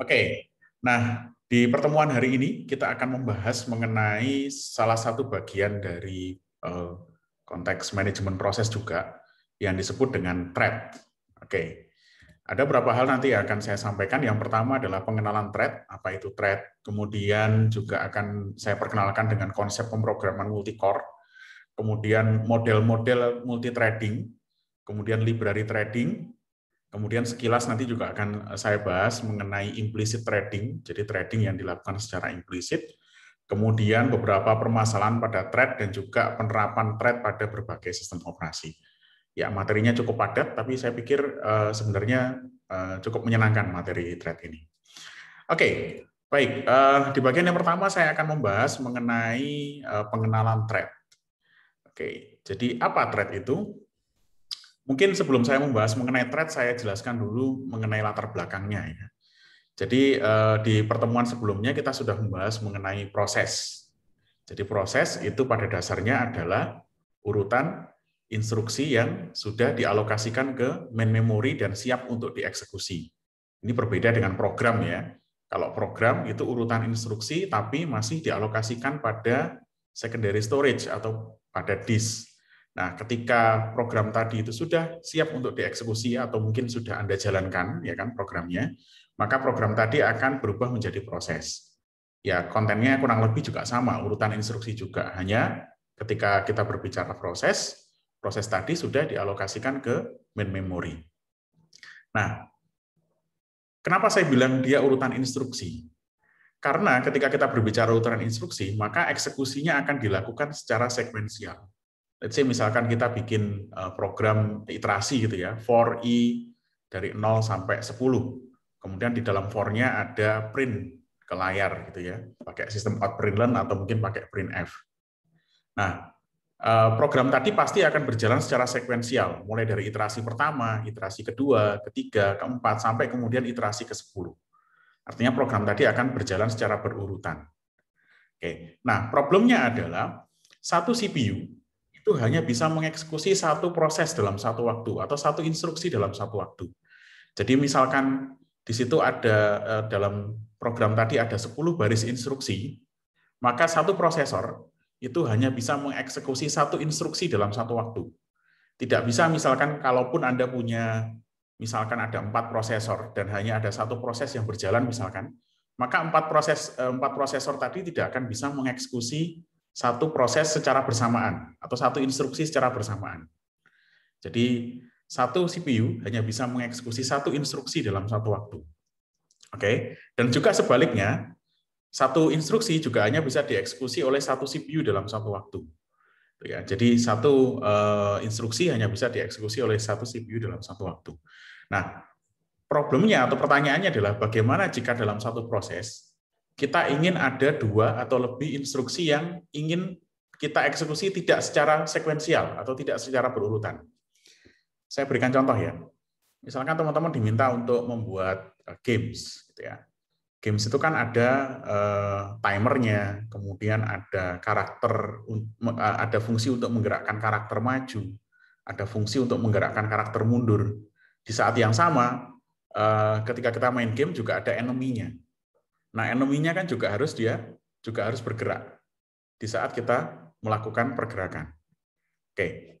Oke, nah di pertemuan hari ini kita akan membahas mengenai salah satu bagian dari eh, konteks manajemen proses juga yang disebut dengan thread. Oke, ada beberapa hal nanti yang akan saya sampaikan. Yang pertama adalah pengenalan thread, apa itu thread. Kemudian juga akan saya perkenalkan dengan konsep pemrograman multi-core. Kemudian model-model multi multithreading, kemudian library threading. Kemudian sekilas nanti juga akan eh, saya bahas mengenai implicit trading, jadi trading yang dilakukan secara implisit. Kemudian beberapa permasalahan pada trade dan juga penerapan trade pada berbagai sistem operasi. Ya, materinya cukup padat, tapi saya pikir eh, sebenarnya eh, cukup menyenangkan materi trade ini. Oke, okay, baik. di bagian yang pertama saya akan membahas mengenai pengenalan trade. Oke, okay, jadi apa trade itu? Mungkin sebelum saya membahas mengenai thread, saya jelaskan dulu mengenai latar belakangnya. Ya. Jadi eh, di pertemuan sebelumnya kita sudah membahas mengenai proses. Jadi proses itu pada dasarnya adalah urutan instruksi yang sudah dialokasikan ke main memory dan siap untuk dieksekusi. Ini berbeda dengan program ya. Kalau program itu urutan instruksi tapi masih dialokasikan pada secondary storage atau pada disk Nah, ketika program tadi itu sudah siap untuk dieksekusi atau mungkin sudah Anda jalankan ya kan programnya, maka program tadi akan berubah menjadi proses. Ya, kontennya kurang lebih juga sama, urutan instruksi juga. Hanya ketika kita berbicara proses, proses tadi sudah dialokasikan ke main memory. Nah, kenapa saya bilang dia urutan instruksi? Karena ketika kita berbicara urutan instruksi, maka eksekusinya akan dilakukan secara sekuensial let's say misalkan kita bikin eh, program iterasi gitu ya, for i dari 0 sampai 10. Kemudian di dalam for-nya ada print ke layar gitu ya, pakai sistem out print learn atau mungkin pakai print f. Nah, eh, program tadi pasti akan berjalan secara sekuensial, mulai dari iterasi pertama, iterasi kedua, ketiga, keempat, sampai kemudian iterasi ke-10. Artinya program tadi akan berjalan secara berurutan. Oke. Nah, problemnya adalah satu CPU itu hanya bisa mengeksekusi satu proses dalam satu waktu atau satu instruksi dalam satu waktu. Jadi misalkan di situ ada eh, dalam program tadi ada 10 baris instruksi, maka satu prosesor itu hanya bisa mengeksekusi satu instruksi dalam satu waktu. Tidak bisa misalkan kalaupun Anda punya misalkan ada empat prosesor dan hanya ada satu proses yang berjalan misalkan, maka empat proses eh, empat prosesor tadi tidak akan bisa mengeksekusi satu proses secara bersamaan atau satu instruksi secara bersamaan. Jadi satu CPU hanya bisa mengeksekusi satu instruksi dalam satu waktu. Oke, dan juga sebaliknya, satu instruksi juga hanya bisa dieksekusi oleh satu CPU dalam satu waktu. Ya, jadi satu eh, instruksi hanya bisa dieksekusi oleh satu CPU dalam satu waktu. Nah, problemnya atau pertanyaannya adalah bagaimana jika dalam satu proses kita ingin ada dua atau lebih instruksi yang ingin kita eksekusi tidak secara sekuensial atau tidak secara berurutan. Saya berikan contoh ya. Misalkan teman-teman diminta untuk membuat eh, games, gitu ya. Games itu kan ada uh, timernya, kemudian ada karakter, eh, ada fungsi untuk menggerakkan karakter maju, ada fungsi untuk menggerakkan karakter mundur. Di saat yang sama, uh, ketika kita main game juga ada enemy-nya Nah, enemy kan juga harus dia juga harus bergerak di saat kita melakukan pergerakan. Oke.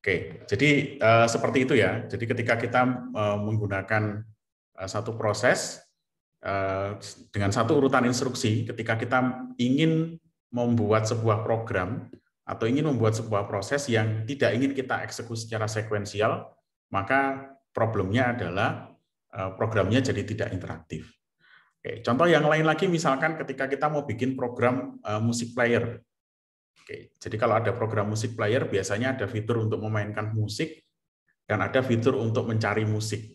Oke, jadi eh, seperti itu ya. Jadi ketika kita eh, menggunakan eh, satu proses dengan satu urutan instruksi, ketika kita ingin membuat sebuah program atau ingin membuat sebuah proses yang tidak ingin kita eksekusi secara sekuensial, maka problemnya adalah programnya jadi tidak interaktif. Oke, contoh yang lain lagi misalkan ketika kita mau bikin program eh, musik player. Oke, jadi kalau ada program musik player biasanya ada fitur untuk memainkan musik dan ada fitur untuk mencari musik.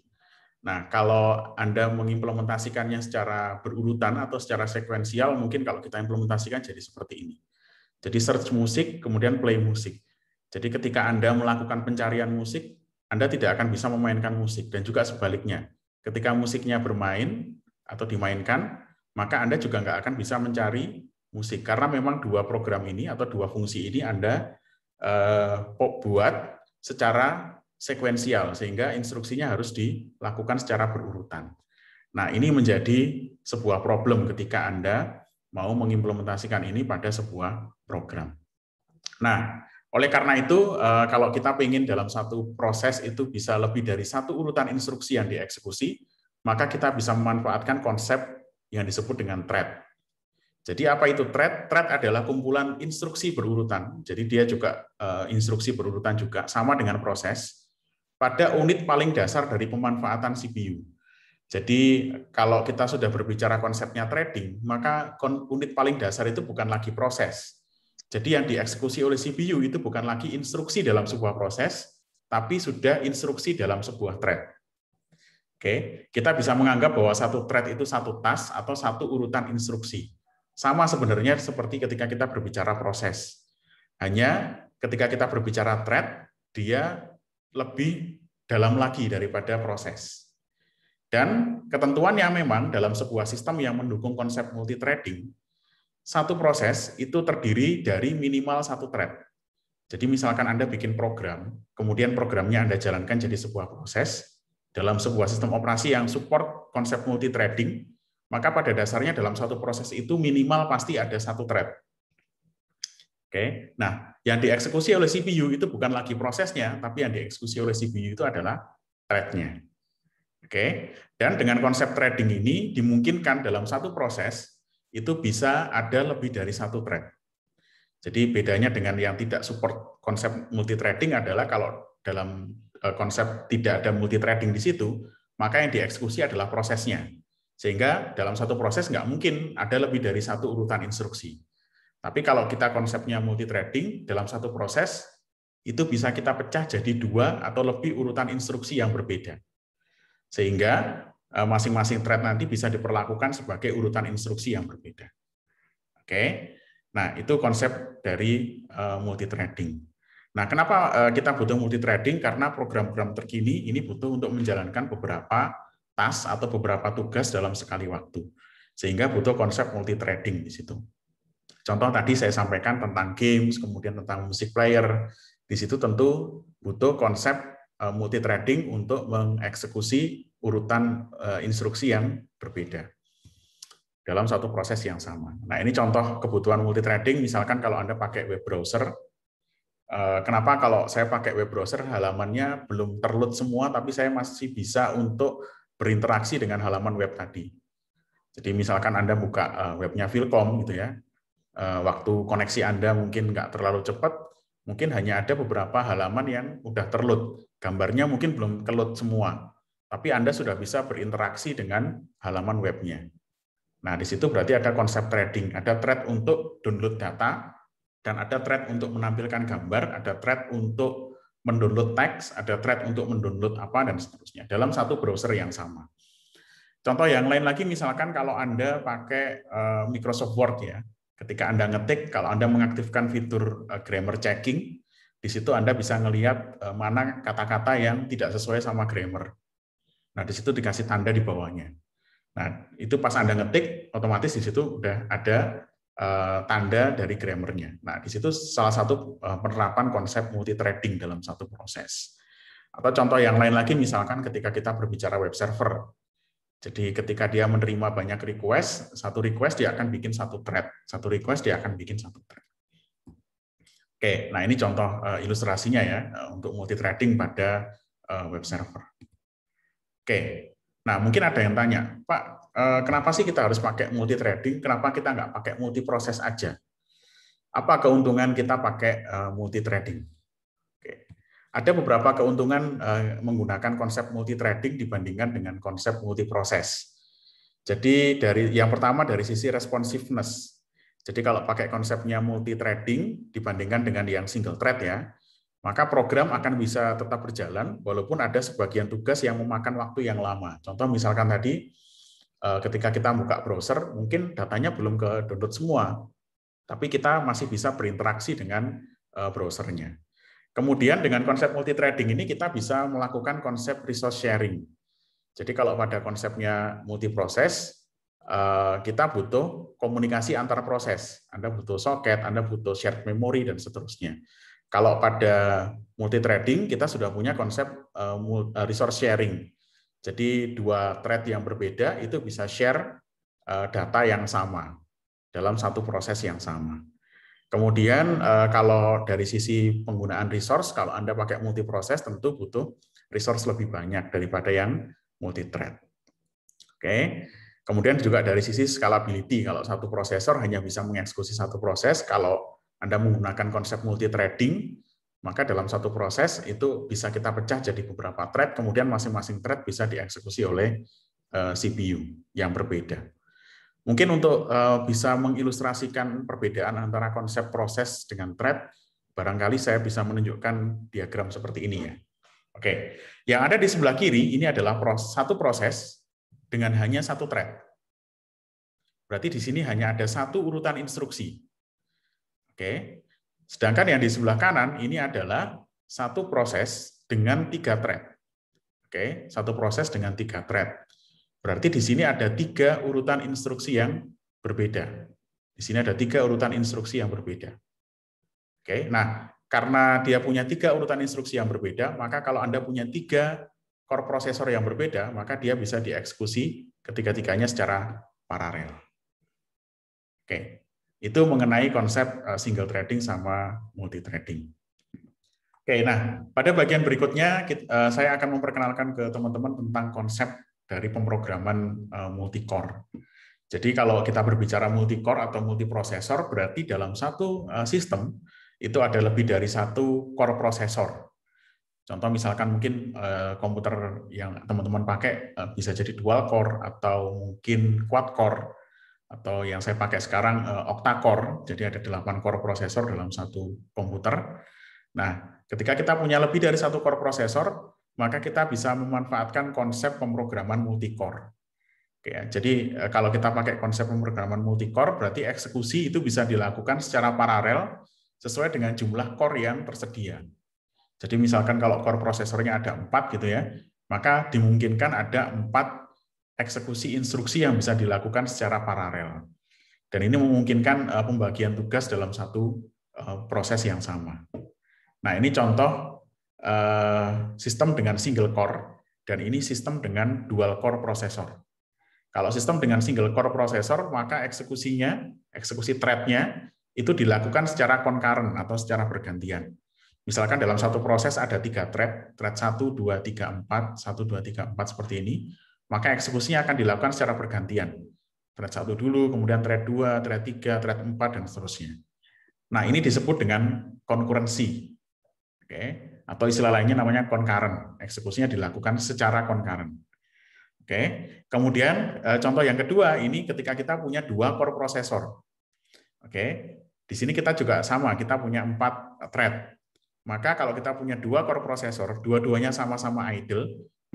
Nah, kalau Anda mengimplementasikannya secara berurutan atau secara sekuensial, mungkin kalau kita implementasikan jadi seperti ini. Jadi search musik, kemudian play musik. Jadi ketika Anda melakukan pencarian musik, Anda tidak akan bisa memainkan musik. Dan juga sebaliknya, ketika musiknya bermain, atau dimainkan, maka Anda juga nggak akan bisa mencari musik karena memang dua program ini atau dua fungsi ini Anda eh, buat secara sekuensial sehingga instruksinya harus dilakukan secara berurutan. Nah, ini menjadi sebuah problem ketika Anda mau mengimplementasikan ini pada sebuah program. Nah, oleh karena itu, eh, kalau kita ingin dalam satu proses itu bisa lebih dari satu urutan instruksi yang dieksekusi, maka kita bisa memanfaatkan konsep yang disebut dengan thread. Jadi apa itu thread? Thread adalah kumpulan instruksi berurutan. Jadi dia juga eh, instruksi berurutan juga sama dengan proses pada unit paling dasar dari pemanfaatan CPU. Jadi kalau kita sudah berbicara konsepnya trading, maka unit paling dasar itu bukan lagi proses. Jadi yang dieksekusi oleh CPU itu bukan lagi instruksi dalam sebuah proses, tapi sudah instruksi dalam sebuah thread. Oke, kita bisa menganggap bahwa satu thread itu satu tas atau satu urutan instruksi. Sama sebenarnya seperti ketika kita berbicara proses. Hanya ketika kita berbicara thread, dia lebih dalam lagi daripada proses. Dan ketentuan yang memang dalam sebuah sistem yang mendukung konsep multi-threading, satu proses itu terdiri dari minimal satu thread. Jadi misalkan Anda bikin program, kemudian programnya Anda jalankan jadi sebuah proses, dalam sebuah sistem operasi yang support konsep multi threading, maka pada dasarnya dalam satu proses itu minimal pasti ada satu thread. Oke. Nah, yang dieksekusi oleh CPU itu bukan lagi prosesnya, tapi yang dieksekusi oleh CPU itu adalah threadnya. Oke. Dan dengan konsep threading ini dimungkinkan dalam satu proses itu bisa ada lebih dari satu thread. Jadi bedanya dengan yang tidak support konsep multi threading adalah kalau dalam Eh, konsep tidak ada multi trading di situ, maka yang dieksekusi adalah prosesnya. Sehingga dalam satu proses nggak mungkin ada lebih dari satu urutan instruksi. Tapi kalau kita konsepnya multi trading dalam satu proses itu bisa kita pecah jadi dua atau lebih urutan instruksi yang berbeda. Sehingga eh, masing-masing thread nanti bisa diperlakukan sebagai urutan instruksi yang berbeda. Oke. Nah, itu konsep dari eh, multi trading. Nah, kenapa eh, kita butuh multi trading? Karena program-program terkini ini butuh untuk menjalankan beberapa tas atau beberapa tugas dalam sekali waktu. Sehingga butuh konsep multi trading di situ. Contoh tadi saya sampaikan tentang games, kemudian tentang musik player. Di situ tentu butuh konsep eh, multi trading untuk mengeksekusi urutan eh, instruksi yang berbeda dalam satu proses yang sama. Nah, ini contoh kebutuhan multi trading misalkan kalau Anda pakai web browser Eh, kenapa kalau saya pakai web browser halamannya belum terload semua, tapi saya masih bisa untuk berinteraksi dengan halaman web tadi. Jadi misalkan Anda buka eh, webnya Vilcom gitu ya, eh, waktu koneksi Anda mungkin nggak terlalu cepat, mungkin hanya ada beberapa halaman yang udah terload. Gambarnya mungkin belum terload semua, tapi Anda sudah bisa berinteraksi dengan halaman webnya. Nah, di situ berarti ada konsep trading, ada trade untuk download data, dan ada thread untuk menampilkan gambar, ada thread untuk mendownload teks, ada thread untuk mendownload apa dan seterusnya dalam satu browser yang sama. Contoh yang lain lagi misalkan kalau Anda pakai eh, Microsoft Word ya, ketika Anda ngetik kalau Anda mengaktifkan fitur eh, grammar checking, di situ Anda bisa melihat eh, mana kata-kata yang tidak sesuai sama grammar. Nah, di situ dikasih tanda di bawahnya. Nah, itu pas Anda ngetik, otomatis di situ udah ada Eh, tanda dari grammarnya. Nah, di situ salah satu eh, penerapan konsep multi-threading dalam satu proses. Atau contoh yang lain lagi, misalkan ketika kita berbicara web server. Jadi ketika dia menerima banyak request, satu request dia akan bikin satu thread, satu request dia akan bikin satu thread. Oke, nah ini contoh eh, ilustrasinya ya untuk multi-threading pada web server. Oke, nah mungkin ada yang tanya, Pak, Eh, kenapa sih kita harus pakai multi trading? Kenapa kita nggak pakai multi proses aja? Apa keuntungan kita pakai eh, multi trading? Oke. Ada beberapa keuntungan eh, menggunakan konsep multi trading dibandingkan dengan konsep multi proses. Jadi dari yang pertama dari sisi responsiveness. Jadi kalau pakai konsepnya multi trading dibandingkan dengan yang single trade ya, maka program akan bisa tetap berjalan walaupun ada sebagian tugas yang memakan waktu yang lama. Contoh misalkan tadi Eh, ketika kita buka browser, mungkin datanya belum ke download semua, tapi kita masih bisa berinteraksi dengan eh, browsernya. Kemudian dengan konsep multi multithreading ini kita bisa melakukan konsep resource sharing. Jadi kalau pada konsepnya multiproses, eh, kita butuh komunikasi antar proses. Anda butuh socket, Anda butuh shared memory, dan seterusnya. Kalau pada multi multithreading, kita sudah punya konsep resource sharing jadi dua thread yang berbeda itu bisa share eh, data yang sama dalam satu proses yang sama. Kemudian eh, kalau dari sisi penggunaan resource, kalau Anda pakai multiproses tentu butuh resource lebih banyak daripada yang multithread. Oke. Kemudian juga dari sisi scalability, kalau satu prosesor hanya bisa mengeksekusi satu proses, kalau Anda menggunakan konsep multithreading. Maka dalam satu proses itu bisa kita pecah jadi beberapa thread, kemudian masing-masing thread bisa dieksekusi oleh eh, CPU yang berbeda. Mungkin untuk eh, bisa mengilustrasikan perbedaan antara konsep proses dengan thread, barangkali saya bisa menunjukkan diagram seperti ini ya. Oke, yang ada di sebelah kiri ini adalah satu proses dengan hanya satu thread. Berarti di sini hanya ada satu urutan instruksi. Oke, Sedangkan yang di sebelah kanan ini adalah satu proses dengan tiga thread. Oke, satu proses dengan tiga thread. Berarti di sini ada tiga urutan instruksi yang berbeda. Di sini ada tiga urutan instruksi yang berbeda. Oke, nah karena dia punya tiga urutan instruksi yang berbeda, maka kalau Anda punya tiga core prosesor yang berbeda, maka dia bisa dieksekusi ketiga-tiganya secara paralel. Oke, itu mengenai konsep eh, single trading sama multi trading. Oke, nah pada bagian berikutnya kita, eh, saya akan memperkenalkan ke teman-teman tentang konsep dari pemrograman eh, multi core. Jadi kalau kita berbicara multi core atau multiprosesor berarti dalam satu sistem itu ada lebih dari satu core prosesor. Contoh misalkan mungkin komputer yang teman-teman pakai bisa jadi dual core atau mungkin quad core atau yang saya pakai sekarang eh, octa-core, jadi ada 8 core prosesor dalam satu komputer. Nah, ketika kita punya lebih dari satu core prosesor, maka kita bisa memanfaatkan konsep pemrograman multi-core. Ya. jadi eh, kalau kita pakai konsep pemrograman multi-core, berarti eksekusi itu bisa dilakukan secara paralel sesuai dengan jumlah core yang tersedia. Jadi misalkan kalau core prosesornya ada empat gitu ya, maka dimungkinkan ada empat eksekusi instruksi yang bisa dilakukan secara paralel. Dan ini memungkinkan eh, pembagian tugas dalam satu eh, proses yang sama. Nah, ini contoh eh, sistem dengan single core dan ini sistem dengan dual core prosesor. Kalau sistem dengan single core prosesor, maka eksekusinya, eksekusi threadnya itu dilakukan secara konkaren atau secara bergantian. Misalkan dalam satu proses ada tiga thread, thread 1, 2, 3, 4, 1, 2, 3, 4 seperti ini maka eksekusinya akan dilakukan secara bergantian. Thread 1 dulu, kemudian thread 2, thread 3, thread 4, dan seterusnya. Nah, ini disebut dengan konkurensi. Oke, atau istilah lainnya namanya concurrent. Eksekusinya dilakukan secara concurrent. Oke. Kemudian eh, contoh yang kedua ini ketika kita punya dua core processor. Oke. Di sini kita juga sama, kita punya empat thread. Maka kalau kita punya dua core processor, dua-duanya sama-sama idle,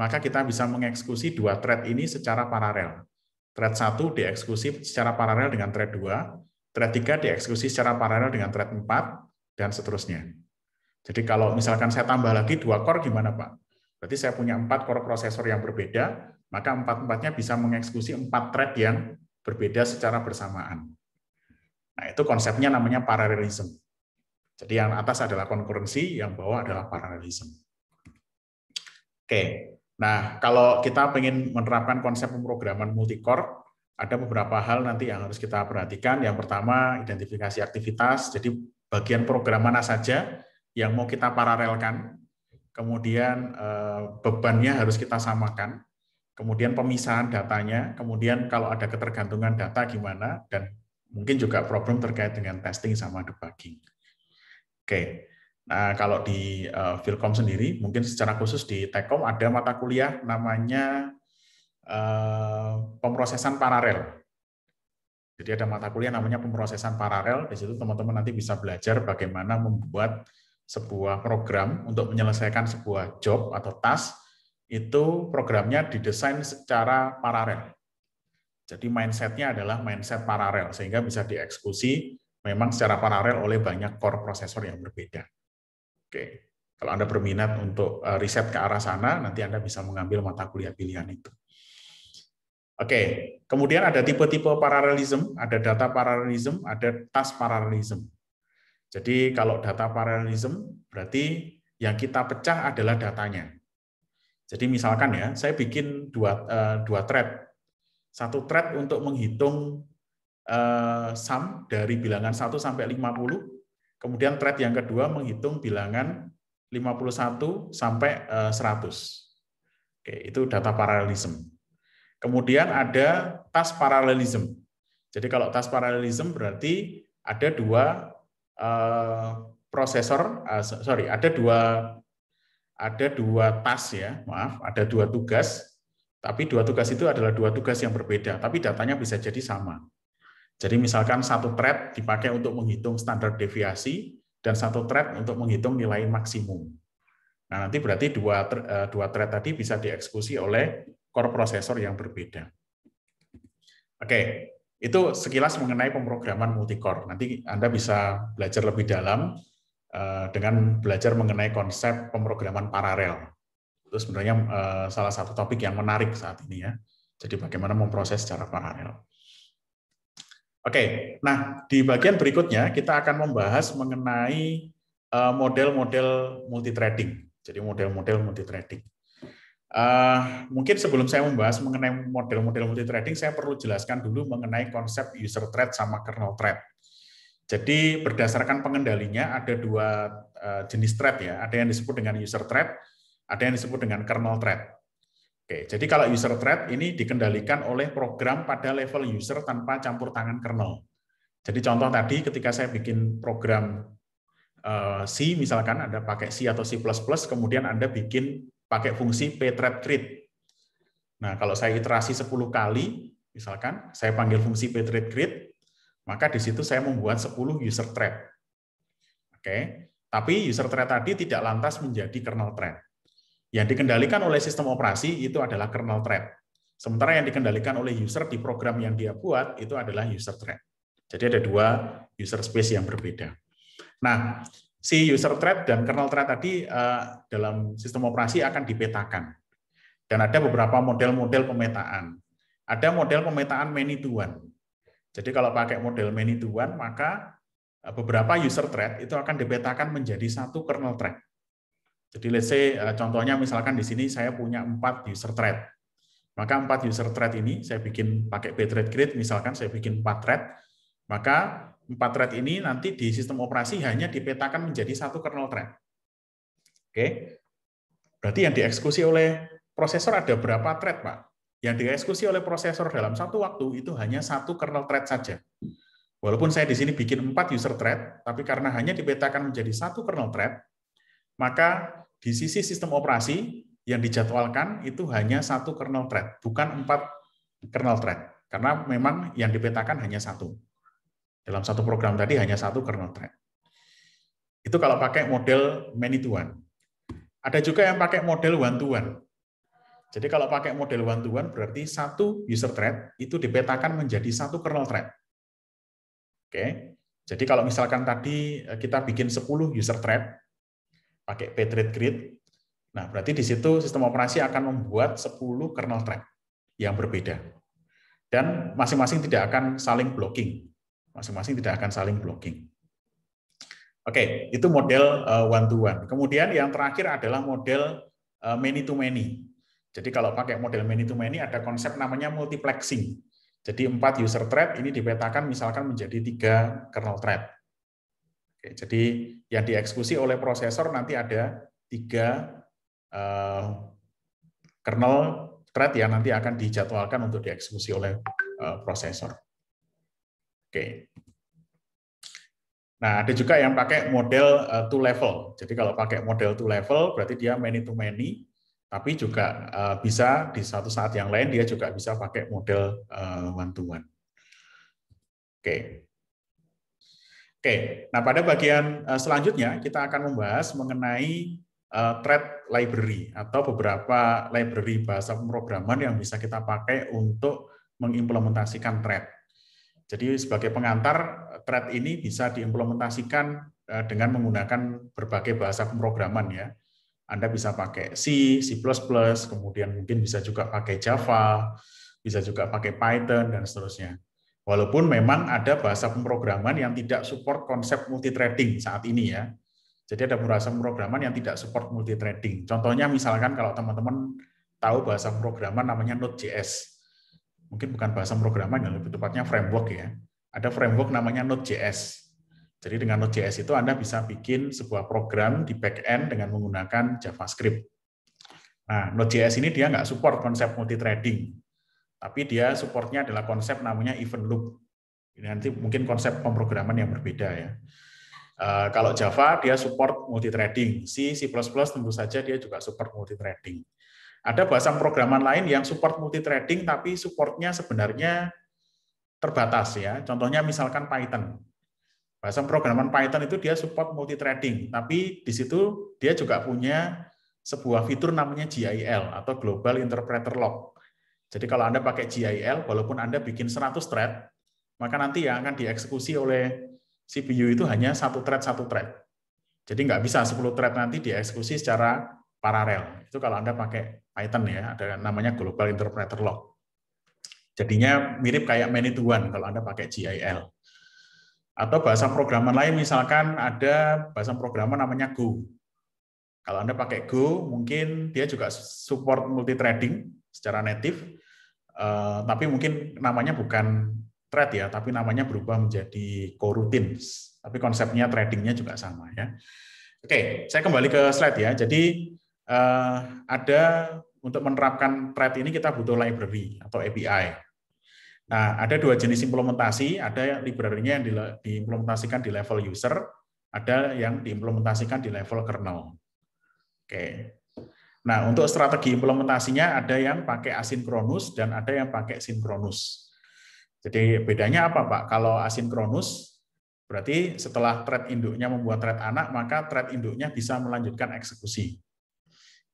maka kita bisa mengeksekusi dua thread ini secara paralel. Thread 1 dieksekusi secara paralel dengan thread 2, thread 3 dieksekusi secara paralel dengan thread 4, dan seterusnya. Jadi kalau misalkan saya tambah lagi dua core gimana Pak? Berarti saya punya empat core prosesor yang berbeda, maka empat-empatnya bisa mengeksekusi empat thread yang berbeda secara bersamaan. Nah, itu konsepnya namanya paralelism. Jadi yang atas adalah konkurensi, yang bawah adalah paralelism. Oke, Nah, kalau kita ingin menerapkan konsep pemrograman multicore, ada beberapa hal nanti yang harus kita perhatikan. Yang pertama, identifikasi aktivitas. Jadi bagian program mana saja yang mau kita paralelkan. Kemudian eh, bebannya harus kita samakan. Kemudian pemisahan datanya. Kemudian kalau ada ketergantungan data gimana. Dan mungkin juga problem terkait dengan testing sama debugging. Oke. Nah, kalau di uh, eh, Vilkom sendiri, mungkin secara khusus di Tekom ada mata kuliah namanya uh, pemrosesan paralel. Jadi ada mata kuliah namanya pemrosesan paralel. Di situ teman-teman nanti bisa belajar bagaimana membuat sebuah program untuk menyelesaikan sebuah job atau task itu programnya didesain secara paralel. Jadi mindsetnya adalah mindset paralel sehingga bisa dieksekusi memang secara paralel oleh banyak core prosesor yang berbeda. Oke, kalau Anda berminat untuk eh, riset ke arah sana, nanti Anda bisa mengambil mata kuliah pilihan itu. Oke, kemudian ada tipe-tipe paralelism, ada data paralelism, ada task paralelism. Jadi kalau data paralelism berarti yang kita pecah adalah datanya. Jadi misalkan ya, saya bikin dua, eh, dua thread. Satu thread untuk menghitung eh, sum dari bilangan 1 sampai 50, Kemudian thread yang kedua menghitung bilangan 51 sampai 100. Eh, Oke, itu data paralelism. Kemudian ada task paralelism. Jadi kalau task paralelism berarti ada dua uh, prosesor, uh, sorry, ada dua ada dua tas ya, maaf, ada dua tugas, tapi dua tugas itu adalah dua tugas yang berbeda, tapi datanya bisa jadi sama. Jadi misalkan satu thread dipakai untuk menghitung standar deviasi dan satu thread untuk menghitung nilai maksimum. Nah, nanti berarti dua eh, dua thread tadi bisa dieksekusi oleh core prosesor yang berbeda. Oke, itu sekilas mengenai pemrograman multicore. Nanti Anda bisa belajar lebih dalam eh, dengan belajar mengenai konsep pemrograman paralel. Itu sebenarnya eh, salah satu topik yang menarik saat ini ya. Jadi bagaimana memproses secara paralel. Oke, nah di bagian berikutnya kita akan membahas mengenai eh, model-model multi trading. Jadi model-model multi trading. Uh, eh, mungkin sebelum saya membahas mengenai model-model multi trading, saya perlu jelaskan dulu mengenai konsep user trade sama kernel trade. Jadi berdasarkan pengendalinya ada dua eh, jenis trade ya, ada yang disebut dengan user trade, ada yang disebut dengan kernel trade. Oke, jadi kalau user thread ini dikendalikan oleh program pada level user tanpa campur tangan kernel. Jadi contoh tadi ketika saya bikin program eh, C, misalkan Anda pakai C atau C++, kemudian Anda bikin pakai fungsi pthread create. Nah, kalau saya iterasi 10 kali, misalkan saya panggil fungsi pthread create, maka di situ saya membuat 10 user thread. Oke, tapi user thread tadi tidak lantas menjadi kernel thread yang dikendalikan oleh sistem operasi itu adalah kernel thread. Sementara yang dikendalikan oleh user di program yang dia buat itu adalah user thread. Jadi ada dua user space yang berbeda. Nah, si user thread dan kernel thread tadi eh, dalam sistem operasi akan dipetakan. Dan ada beberapa model-model pemetaan. Ada model pemetaan many to one. Jadi kalau pakai model many to one, maka eh, beberapa user thread itu akan dipetakan menjadi satu kernel thread. Jadi let's say eh, contohnya misalkan di sini saya punya empat user thread. Maka empat user thread ini saya bikin pakai thread grid, misalkan saya bikin empat thread, maka empat thread ini nanti di sistem operasi hanya dipetakan menjadi satu kernel thread. Oke. Berarti yang dieksekusi oleh prosesor ada berapa thread, Pak? Yang dieksekusi oleh prosesor dalam satu waktu itu hanya satu kernel thread saja. Walaupun saya di sini bikin empat user thread, tapi karena hanya dipetakan menjadi satu kernel thread, maka di sisi sistem operasi yang dijadwalkan itu hanya satu kernel thread, bukan empat kernel thread. Karena memang yang dipetakan hanya satu. Dalam satu program tadi hanya satu kernel thread. Itu kalau pakai model many to one. Ada juga yang pakai model one to one. Jadi kalau pakai model one-to-one berarti satu user thread itu dipetakan menjadi satu kernel thread. Oke. Jadi kalau misalkan tadi eh, kita bikin 10 user thread, pakai Patriot Grid. Nah, berarti di situ sistem operasi akan membuat 10 kernel track yang berbeda. Dan masing-masing tidak akan saling blocking. Masing-masing tidak akan saling blocking. Oke, itu model one to one. Kemudian yang terakhir adalah model many to many. Jadi kalau pakai model many to many ada konsep namanya multiplexing. Jadi empat user thread ini dipetakan misalkan menjadi tiga kernel thread. Oke, jadi yang dieksekusi oleh prosesor nanti ada tiga uh, kernel thread yang nanti akan dijadwalkan untuk dieksekusi oleh uh, prosesor. Oke. Nah, ada juga yang pakai model uh, two level. Jadi kalau pakai model two level berarti dia many to many, tapi juga uh, bisa di satu saat yang lain dia juga bisa pakai model uh, one to one. Oke. Oke, nah pada bagian eh, selanjutnya kita akan membahas mengenai eh, thread library atau beberapa library bahasa pemrograman yang bisa kita pakai untuk mengimplementasikan thread. Jadi sebagai pengantar thread ini bisa diimplementasikan eh, dengan menggunakan berbagai bahasa pemrograman ya. Anda bisa pakai C, C++, kemudian mungkin bisa juga pakai Java, bisa juga pakai Python dan seterusnya. Walaupun memang ada bahasa pemrograman yang tidak support konsep multi multithreading saat ini ya. Jadi ada bahasa pemrograman yang tidak support multi multithreading. Contohnya misalkan kalau teman-teman tahu bahasa pemrograman namanya Node.js. Mungkin bukan bahasa pemrograman, yang lebih tepatnya framework ya. Ada framework namanya Node.js. Jadi dengan Node.js itu Anda bisa bikin sebuah program di backend dengan menggunakan JavaScript. Nah, Node.js ini dia nggak support konsep multi multithreading. Tapi dia supportnya adalah konsep namanya event loop. Ini nanti mungkin konsep pemrograman yang berbeda ya. Uh, kalau Java dia support multi threading, C, C++ tentu saja dia juga support multi threading. Ada bahasa pemrograman lain yang support multi threading tapi supportnya sebenarnya terbatas ya. Contohnya misalkan Python. Bahasa pemrograman Python itu dia support multi threading, tapi di situ dia juga punya sebuah fitur namanya GIL atau Global Interpreter Lock. Jadi kalau Anda pakai GIL, walaupun Anda bikin 100 thread, maka nanti yang akan dieksekusi oleh CPU itu hanya satu thread satu thread. Jadi nggak bisa 10 thread nanti dieksekusi secara paralel. Itu kalau Anda pakai Python ya, ada namanya global interpreter lock. Jadinya mirip kayak many to one kalau Anda pakai GIL. Atau bahasa programan lain misalkan ada bahasa programan namanya Go. Kalau Anda pakai Go, mungkin dia juga support multi-threading secara native, Eh, tapi mungkin namanya bukan trade ya, tapi namanya berubah menjadi co Tapi konsepnya tradingnya juga sama ya. Oke, saya kembali ke slide ya. Jadi uh, ada untuk menerapkan trade ini kita butuh library atau API. Nah, ada dua jenis implementasi, ada library-nya yang diimplementasikan di level user, ada yang diimplementasikan di level kernel. Oke. Nah, untuk strategi implementasinya ada yang pakai asinkronus dan ada yang pakai sinkronus. Jadi bedanya apa, Pak? Kalau asinkronus berarti setelah thread induknya membuat thread anak, maka thread induknya bisa melanjutkan eksekusi.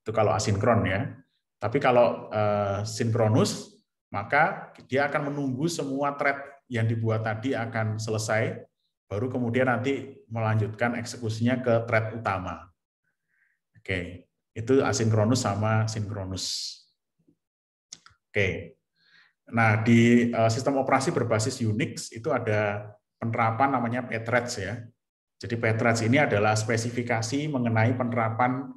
Itu kalau asinkron ya. Tapi kalau eh, sinkronus maka dia akan menunggu semua thread yang dibuat tadi akan selesai baru kemudian nanti melanjutkan eksekusinya ke thread utama. Oke. Itu asinkronus sama sinkronus. Oke. Nah, di e, sistem operasi berbasis Unix itu ada penerapan namanya Petrets ya. Jadi Petrets ini adalah spesifikasi mengenai penerapan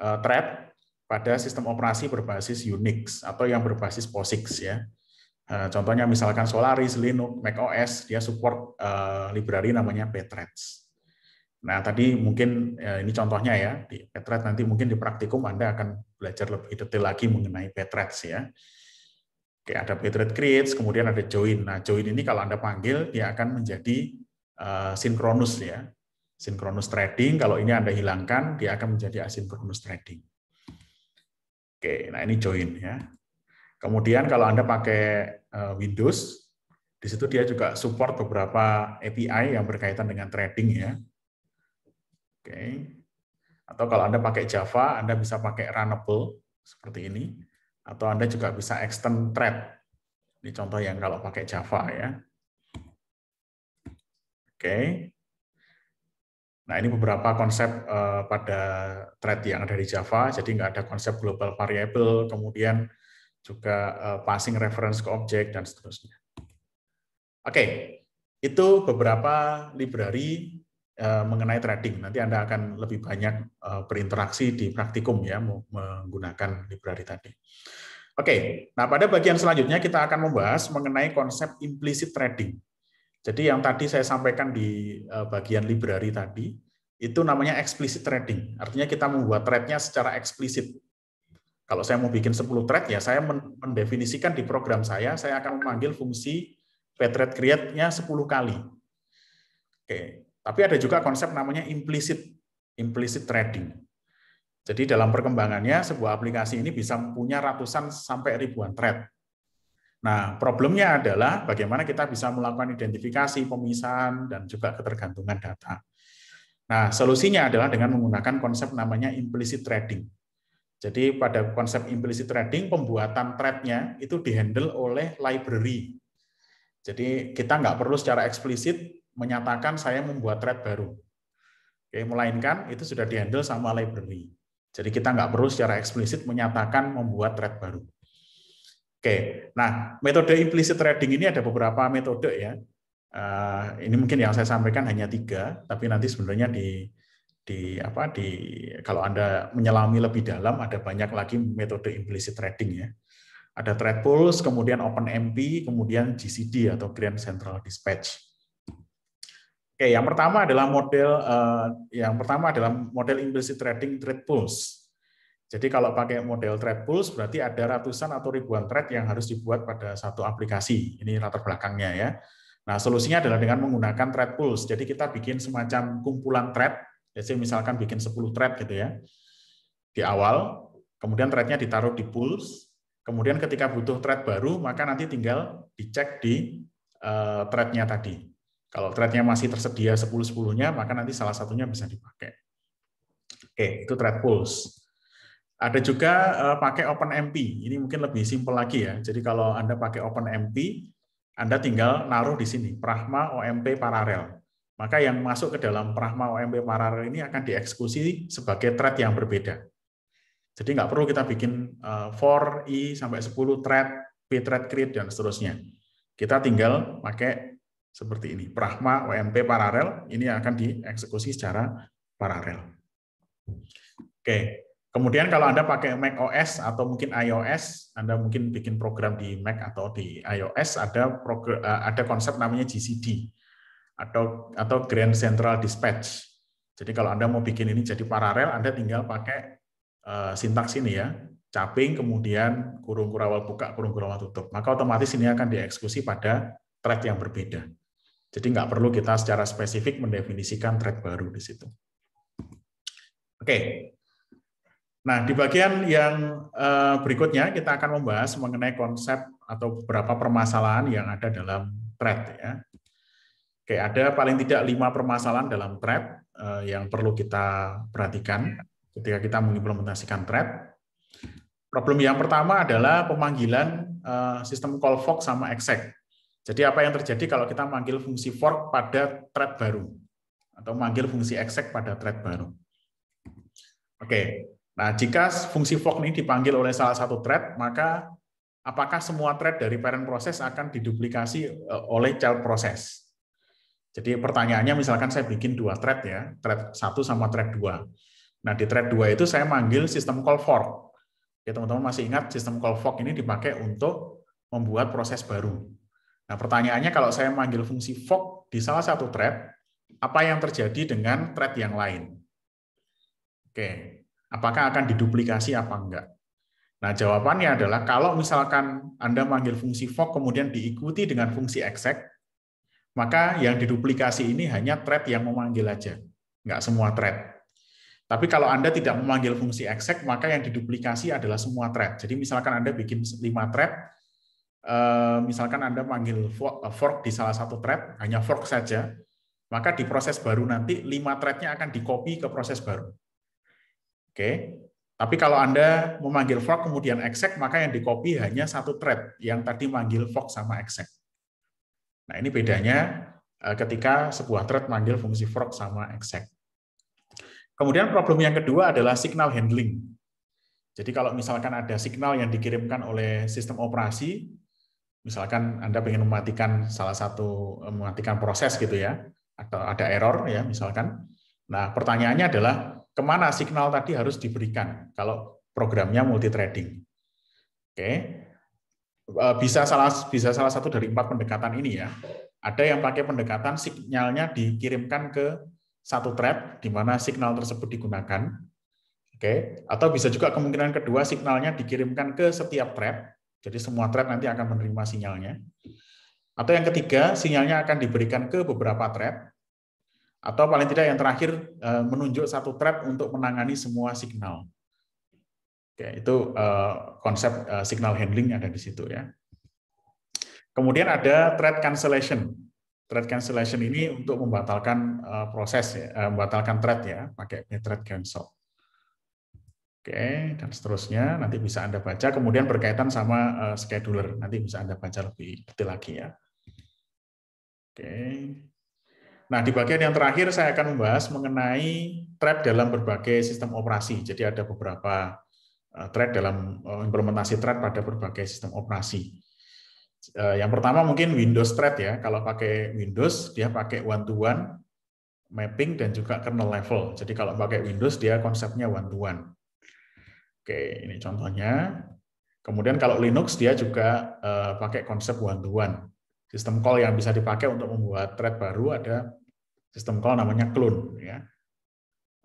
e, thread pada sistem operasi berbasis Unix atau yang berbasis POSIX ya. E, contohnya misalkan Solaris, Linux, macOS, dia support library namanya Petrets. Nah, tadi mungkin eh, ini contohnya ya, di Petret nanti mungkin di praktikum Anda akan belajar lebih detail lagi mengenai Petret ya. Oke, ada Petret Creates, kemudian ada Join. Nah, Join ini kalau Anda panggil, dia akan menjadi uh, eh, sinkronus ya. Sinkronus trading, kalau ini Anda hilangkan, dia akan menjadi asinkronus trading. Oke, nah ini Join ya. Kemudian kalau Anda pakai eh, Windows, di situ dia juga support beberapa API yang berkaitan dengan trading ya Oke. Hmm. Atau kalau Anda pakai Java, Anda bisa pakai runnable seperti ini. Atau Anda juga bisa extend thread. Ini contoh yang kalau pakai Java ya. Oke. Nah, ini beberapa konsep eh, pada thread yang ada di Java, jadi nggak ada konsep global variable, kemudian juga eh, passing reference ke objek, dan seterusnya. Oke, okay. itu beberapa library Eh, mengenai trading. Nanti Anda akan lebih banyak eh, berinteraksi di praktikum ya menggunakan library tadi. Oke, nah pada bagian selanjutnya kita akan membahas mengenai konsep implicit trading. Jadi yang tadi saya sampaikan di eh, bagian library tadi itu namanya explicit trading. Artinya kita membuat trade-nya secara eksplisit. Kalau saya mau bikin 10 trade ya saya mendefinisikan di program saya saya akan memanggil fungsi trade create-nya 10 kali. Oke, tapi ada juga konsep namanya implicit implicit trading. Jadi dalam perkembangannya sebuah aplikasi ini bisa punya ratusan sampai ribuan thread. Nah, problemnya adalah bagaimana kita bisa melakukan identifikasi, pemisahan dan juga ketergantungan data. Nah, solusinya adalah dengan menggunakan konsep namanya implicit trading. Jadi pada konsep implicit trading, pembuatan trade-nya itu dihandle oleh library. Jadi kita nggak perlu secara eksplisit menyatakan saya membuat thread baru. Oke, melainkan itu sudah dihandle sama library. Jadi kita nggak perlu secara eksplisit menyatakan membuat thread baru. Oke, nah metode implicit threading ini ada beberapa metode ya. Eh, ini mungkin yang saya sampaikan hanya tiga, tapi nanti sebenarnya di di apa di kalau anda menyelami lebih dalam ada banyak lagi metode implicit threading ya. Ada thread pools, kemudian open MP, kemudian GCD atau Grand Central Dispatch. Oke, yang pertama adalah model eh, yang pertama adalah model implicit trading trade pools. Jadi kalau pakai model trade pools berarti ada ratusan atau ribuan trade yang harus dibuat pada satu aplikasi. Ini latar belakangnya ya. Nah, solusinya adalah dengan menggunakan trade pools. Jadi kita bikin semacam kumpulan trade. Jadi misalkan bikin 10 trade gitu ya. Di awal, kemudian trade-nya ditaruh di pools. Kemudian ketika butuh trade baru, maka nanti tinggal dicek di eh, trade-nya tadi. Kalau threadnya masih tersedia 10-10-nya, maka nanti salah satunya bisa dipakai. Oke, itu thread pools. Ada juga eh, pakai open MP. Ini mungkin lebih simpel lagi ya. Jadi kalau Anda pakai open MP, Anda tinggal naruh di sini, Prahma OMP paralel. Maka yang masuk ke dalam Prahma OMP paralel ini akan dieksekusi sebagai thread yang berbeda. Jadi nggak perlu kita bikin eh, for, i, sampai 10 thread, p thread create, dan seterusnya. Kita tinggal pakai seperti ini. Prahma, OMP paralel, ini akan dieksekusi secara paralel. Oke, kemudian kalau Anda pakai Mac OS atau mungkin iOS, Anda mungkin bikin program di Mac atau di iOS, ada eh, ada konsep namanya GCD atau atau Grand Central Dispatch. Jadi kalau Anda mau bikin ini jadi paralel, Anda tinggal pakai uh, eh, sintaks ini ya, caping kemudian kurung kurawal buka, kurung kurawal tutup. Maka otomatis ini akan dieksekusi pada track yang berbeda. Jadi nggak perlu kita secara spesifik mendefinisikan track baru di situ. Oke. Nah, di bagian yang eh, berikutnya kita akan membahas mengenai konsep atau beberapa permasalahan yang ada dalam thread ya. Oke, ada paling tidak lima permasalahan dalam thread eh, yang perlu kita perhatikan ketika kita mengimplementasikan thread. Problem yang pertama adalah pemanggilan eh, sistem call fork sama exec. Jadi apa yang terjadi kalau kita manggil fungsi fork pada thread baru atau manggil fungsi exec pada thread baru. Oke. Nah, jika fungsi fork ini dipanggil oleh salah satu thread, maka apakah semua thread dari parent proses akan diduplikasi eh, oleh child proses? Jadi pertanyaannya misalkan saya bikin dua thread ya, thread 1 sama thread 2. Nah, di thread 2 itu saya manggil sistem call fork. Ya, teman-teman masih ingat sistem call fork ini dipakai untuk membuat proses baru Nah, pertanyaannya kalau saya manggil fungsi fork di salah satu thread, apa yang terjadi dengan thread yang lain? Oke, apakah akan diduplikasi apa enggak? Nah, jawabannya adalah kalau misalkan Anda manggil fungsi fork kemudian diikuti dengan fungsi exec, maka yang diduplikasi ini hanya thread yang memanggil aja, nggak semua thread. Tapi kalau Anda tidak memanggil fungsi exec, maka yang diduplikasi adalah semua thread. Jadi misalkan Anda bikin 5 thread, Eh, misalkan Anda manggil eh, fork di salah satu thread, hanya fork saja, maka di proses baru nanti lima threadnya akan dikopi ke proses baru. Oke, tapi kalau Anda memanggil fork kemudian exec, maka yang dikopi hanya satu thread yang tadi manggil fork sama exec. Nah, ini bedanya eh, ketika sebuah thread manggil fungsi fork sama exec. Kemudian problem yang kedua adalah signal handling. Jadi kalau misalkan ada signal yang dikirimkan oleh sistem operasi, misalkan Anda ingin mematikan salah satu eh, mematikan proses gitu ya atau ada error ya misalkan. Nah pertanyaannya adalah kemana signal tadi harus diberikan kalau programnya multi trading. Oke, okay. Eh, bisa salah bisa salah satu dari empat pendekatan ini ya. Ada yang pakai pendekatan sinyalnya dikirimkan ke satu thread di mana signal tersebut digunakan. Oke, okay. atau bisa juga kemungkinan kedua sinyalnya dikirimkan ke setiap thread jadi semua thread nanti akan menerima sinyalnya. Atau yang ketiga, sinyalnya akan diberikan ke beberapa thread. Atau paling tidak yang terakhir, eh, menunjuk satu thread untuk menangani semua signal. Oke, itu eh, konsep eh, signal handling ada di situ ya. Kemudian ada thread cancellation. Thread cancellation ini untuk membatalkan proses, ya, membatalkan thread ya, pakai thread cancel. Oke, dan seterusnya nanti bisa Anda baca kemudian berkaitan sama eh, scheduler. Nanti bisa Anda baca lebih detail lagi ya. Oke. Nah, di bagian yang terakhir saya akan membahas mengenai thread dalam berbagai sistem operasi. Jadi ada beberapa uh, eh, thread dalam eh, implementasi thread pada berbagai sistem operasi. yang pertama mungkin Windows thread ya. Kalau pakai Windows dia pakai one to one mapping dan juga kernel level. Jadi kalau pakai Windows dia konsepnya one to one Oke, ini contohnya. Kemudian kalau Linux dia juga eh, pakai konsep one-to-one. Sistem call yang bisa dipakai untuk membuat thread baru ada sistem call namanya clone. Ya.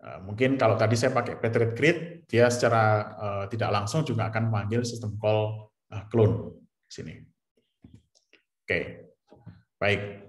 Eh, mungkin kalau tadi saya pakai Patriot Grid, dia secara eh, tidak langsung juga akan memanggil sistem call clone sini. Oke, baik.